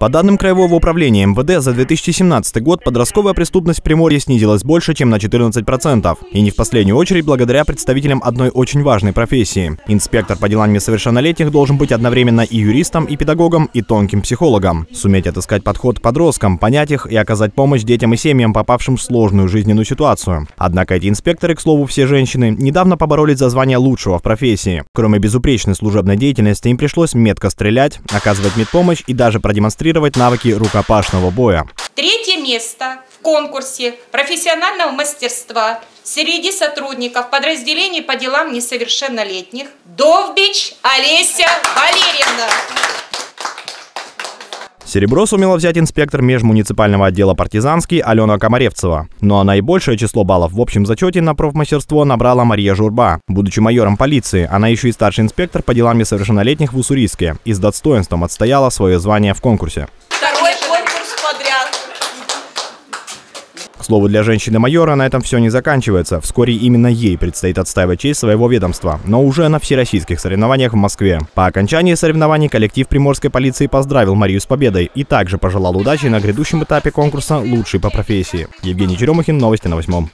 По данным Краевого управления МВД, за 2017 год подростковая преступность в Приморье снизилась больше, чем на 14%. И не в последнюю очередь благодаря представителям одной очень важной профессии. Инспектор по делам несовершеннолетних должен быть одновременно и юристом, и педагогом, и тонким психологом. Суметь отыскать подход к подросткам, понять их и оказать помощь детям и семьям, попавшим в сложную жизненную ситуацию. Однако эти инспекторы, к слову, все женщины, недавно поборолись за звание лучшего в профессии. Кроме безупречной служебной деятельности, им пришлось метко стрелять, оказывать медпомощь и даже продемонстрировать демонстрировать навыки рукопашного боя. Третье место в конкурсе профессионального мастерства среди сотрудников подразделений по делам несовершеннолетних Довбич Олеся Валерьевна. Серебро сумела взять инспектор межмуниципального отдела партизанский Алена Комаревцева. Ну а наибольшее число баллов в общем зачете на профмастерство набрала Мария Журба. Будучи майором полиции, она еще и старший инспектор по делам несовершеннолетних в Уссурийске и с достоинством отстояла свое звание в конкурсе. слову, для женщины-майора на этом все не заканчивается. Вскоре именно ей предстоит отстаивать честь своего ведомства, но уже на всероссийских соревнованиях в Москве. По окончании соревнований коллектив приморской полиции поздравил Марию с победой и также пожелал удачи на грядущем этапе конкурса «Лучший по профессии». Евгений Черемухин, новости на восьмом.